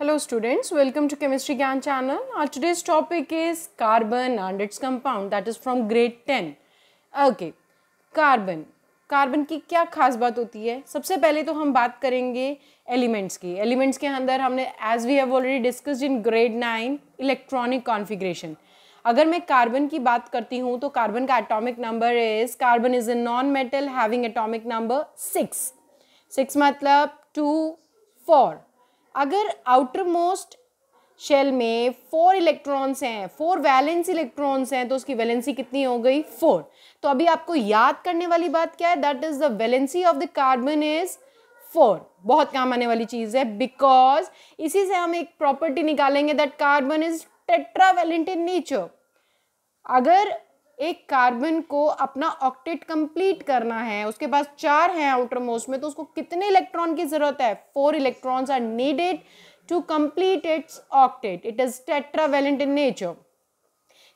Hello students, welcome to Chemistry Gyan channel. Our today's topic is carbon and its compound that is from grade 10. Okay, carbon. Carbon की क्या खास बात होती है सबसे पहले तो हम बात करेंगे एलिमेंट्स की एलिमेंट्स के अंदर हमने as we have already discussed in grade nine electronic configuration अगर मैं कार्बन की बात करती हूँ तो कार्बन का atomic number is carbon is a non metal having atomic number six six मतलब टू फोर अगर आउटर मोस्ट शेल में फोर इलेक्ट्रॉन्स हैं फोर वैलेंस इलेक्ट्रॉन्स हैं तो उसकी वैलेंसी कितनी हो गई फोर तो अभी आपको याद करने वाली बात क्या है that is the valency of the carbon is four बहुत काम आने वाली चीज़ है बिकॉज इसी से हम एक प्रॉपर्टी निकालेंगे that carbon is tetravalent in nature अगर एक कार्बन को अपना ऑक्टेट कंप्लीट करना है उसके पास चार हैं आउटर मोस्ट में तो उसको कितने इलेक्ट्रॉन की जरूरत है four electrons are needed to complete its octet it is tetravalent in nature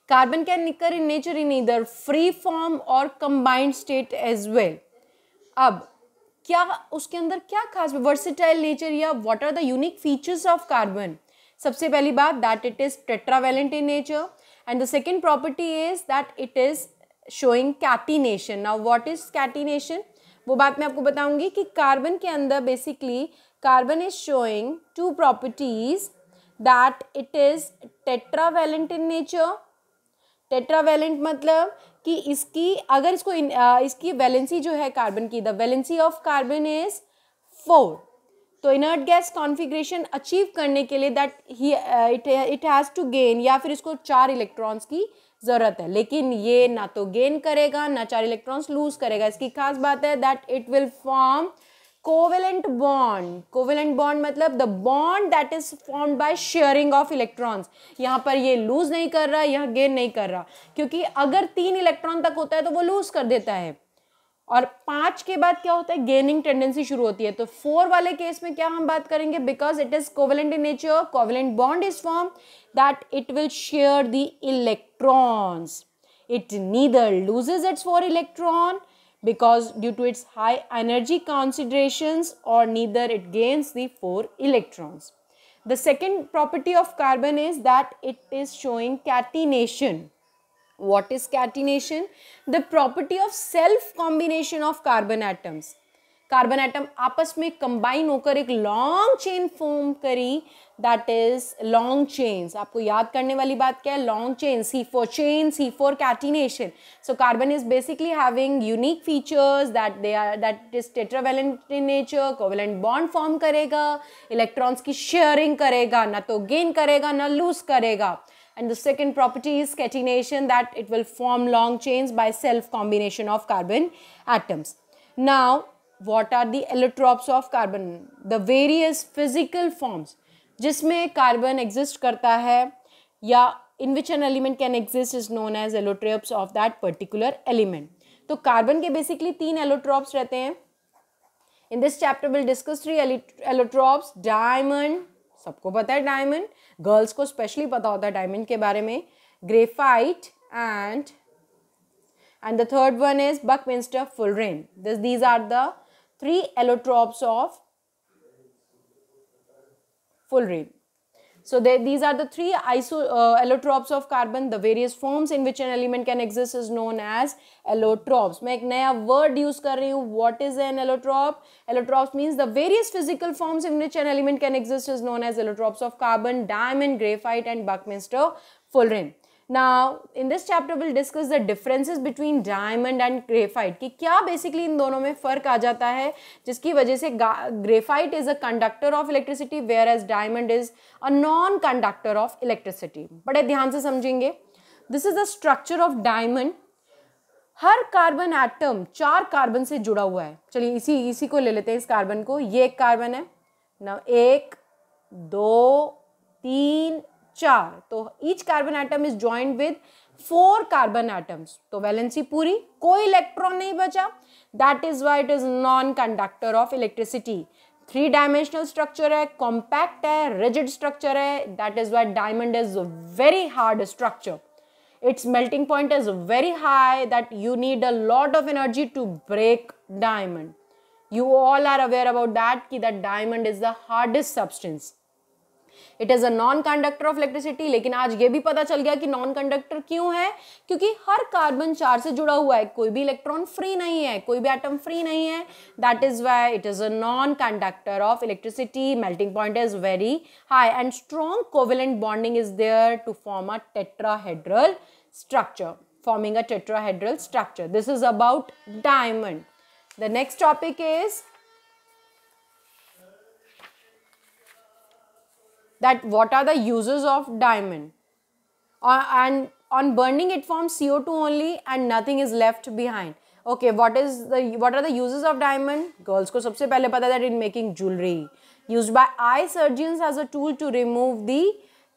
carbon can occur in nature in either free form और कंबाइंड स्टेट एज वेल अब क्या उसके अंदर क्या खास वर्सिटाइल नेचर या what are the unique features of carbon सबसे पहली बात that it is tetravalent in nature and the second property is that it is showing catenation. Now what is catenation? वो बात मैं आपको बताऊंगी कि कार्बन के अंदर basically carbon is showing two properties that it is tetravalent in nature tetravalent मतलब कि इसकी अगर इसको इन, इसकी वैलेंसी जो है कार्बन की the valency of carbon is four तो इनर्ट गैस कॉन्फिग्रेशन अचीव करने के लिए दैट ही it it has to gain या फिर इसको चार इलेक्ट्रॉन्स की ज़रूरत है लेकिन ये ना तो गेन करेगा ना चार इलेक्ट्रॉन्स लूज करेगा इसकी खास बात है that it will form covalent bond covalent bond मतलब the bond that is form by sharing of electrons यहाँ पर ये लूज नहीं कर रहा यहाँ गेन नहीं कर रहा क्योंकि अगर तीन इलेक्ट्रॉन तक होता है तो वो लूज कर देता है और पांच के बाद क्या होता है गेनिंग टेंडेंसी शुरू होती है तो फोर वाले केस में क्या हम बात करेंगे because it is covalent in nature covalent bond is form that it will share the electrons it neither loses its four electron because due to its high energy consideration और neither it gains the four electrons the second property of carbon is that it is showing catenation What is catenation? The property of self combination of carbon atoms. Carbon atom आपस में combine होकर एक long chain form करी that is long chains आपको याद करने वाली बात क्या है long chain C four chain C four catenation so carbon is basically having unique features that they are that is tetravalent in nature covalent bond form करेगा electrons की sharing करेगा ना तो गेन करेगा ना लूज करेगा and the second property is catenation that it will form long chains by self combination of carbon atoms. Now what are the allotropes of carbon? The various physical forms jisme carbon exist karta hai ya in which an element can exist is known as allotropes of that particular element. to carbon ke basically teen allotropes rehte hain In this chapter we'll discuss three allotropes, diamond, सबको पता है diamond girls को specially पता होता है diamond के बारे में graphite and and the third one is buckminsterfullerene this these are the three of of fullerene So they, these are the three isotropes uh, of carbon. The various forms in which an element can exist is known as allotropes. मैं एक नया word use कर रही What is an allotrope? Allotropes means the various physical forms in which an element can exist is known as allotropes of carbon, diamond, graphite, and Buckminster fullerene. Now, in this chapter, we'll discuss the differences between diamond and graphite. कि क्या basically इन दोनों में फ़र्क आ जाता है जिसकी वजह से graphite is a conductor of electricity whereas diamond is a non-conductor of electricity. बड़े ध्यान से समझेंगे this is the structure of diamond हर कार्बन एटम चार कार्बन से जुड़ा हुआ है चलिए इसी इसी को ले लेते हैं इस कार्बन को ये एक कार्बन है ना एक दो तीन चार तो each carbon atom is joint with four carbon atoms तो वैलेंसी पूरी कोई इलेक्ट्रॉन नहीं बचा that is why it is non conductor of electricity three dimensional structure है कॉम्पैक्ट है रिजिड स्ट्रक्चर है that is why diamond is very hard structure its melting point is very high that you need a lot of energy to break diamond you all are aware about that कि that diamond is the hardest substance it is a non conductor of electricity लेकिन आज ये भी पता चल गया कि non conductor क्यों है क्योंकि हर कार्बन चार से जुड़ा हुआ है कोई भी इलेक्ट्रॉन फ्री नहीं है कोई भी एटम फ्री नहीं है that is why it is a non conductor of electricity melting point is very high and strong covalent bonding is there to form a tetrahedral structure forming a tetrahedral structure this is about diamond the next topic is that what are the uses of diamond uh, and on burning it forms CO2 only and nothing is left behind. Okay, what is the what are the uses of diamond? Girls को सबसे पहले pata that in making jewelry used by eye surgeons as a tool to remove the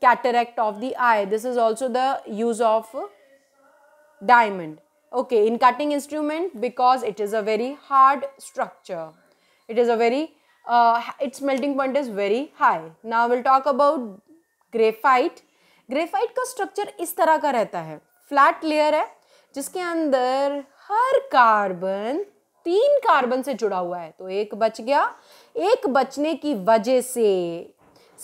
cataract of the eye. This is also the use of diamond. Okay, in cutting instrument because it is a very hard structure. It is a very uh, its melting point is very high. Now we'll talk about graphite. Graphite का structure इस तरह का रहता है flat layer है जिसके अंदर हर carbon तीन carbon से जुड़ा हुआ है तो एक बच गया एक बचने की वजह से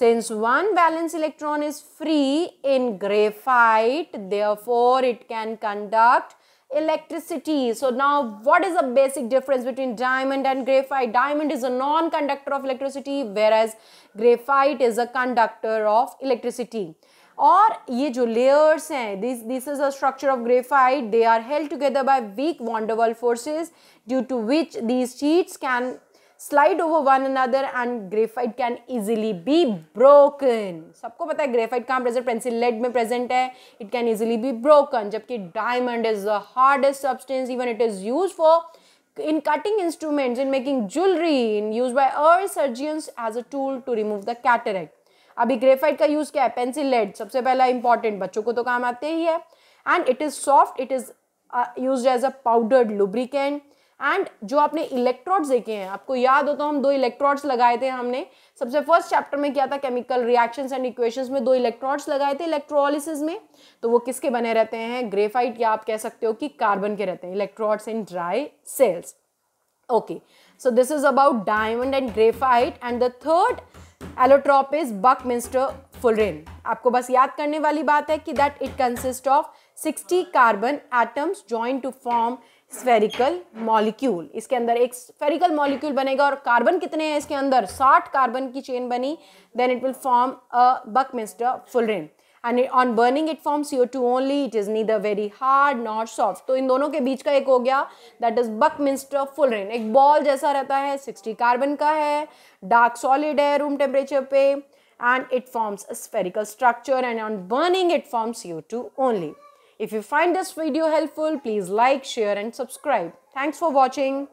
since one valence electron is free in graphite therefore it can conduct electricity. So now what is the basic difference between diamond and graphite? Diamond is a non-conductor of electricity whereas graphite is a conductor of electricity. Or, these layers this is a structure of graphite, they are held together by weak van der weak forces due to which these sheets can slide over one another and graphite can easily be broken सबको पता है graphite कहाँ present pencil lead में present है it can easily be broken जबकि diamond is the hardest substance even it is used for in cutting instruments in making jewelry in used by our surgeons as a tool to remove the cataract अभी graphite का use क्या है pencil lead सबसे पहला important बच्चों को तो काम आते ही है and it is soft it is use as a powdered lubricant and जो आपने इलेक्ट्रोड्स देखे हैं आपको याद हो तो हम दो इलेक्ट्रोड्स लगाए थे हमने सबसे फर्स्ट चैप्टर में क्या था केमिकल रिएक्शंस एंड इक्वेशंस में दो इलेक्ट्रोड्स लगाए थे इलेक्ट्रोलिसिस में तो वो किसके बने रहते हैं ग्रेफाइट या आप कह सकते हो कि कार्बन के रहते हैं electrodes in dry cells so this is about diamond and graphite and the third allotrope is buck buckminster fullerene आपको बस याद करने वाली बात है कि that it consist of 60 carbon atoms join to form spherical molecule इसके अंदर एक स्फेरिकल मॉलिक्यूल बनेगा और कार्बन कितने हैं इसके अंदर साठ कार्बन की चेन बनी then it will form a buckminsterfullerene and on burning it form O two only it is the very hard not soft तो इन दोनों के बीच का एक हो गया that is buckminsterfullerene एक बॉल जैसा रहता है सिक्सटी कार्बन का है डार्क सॉलिड है रूम टेम्परेचर पे and it forms a spherical structure and on burning it form O two only If you find this video helpful, please like, share and subscribe. Thanks for watching.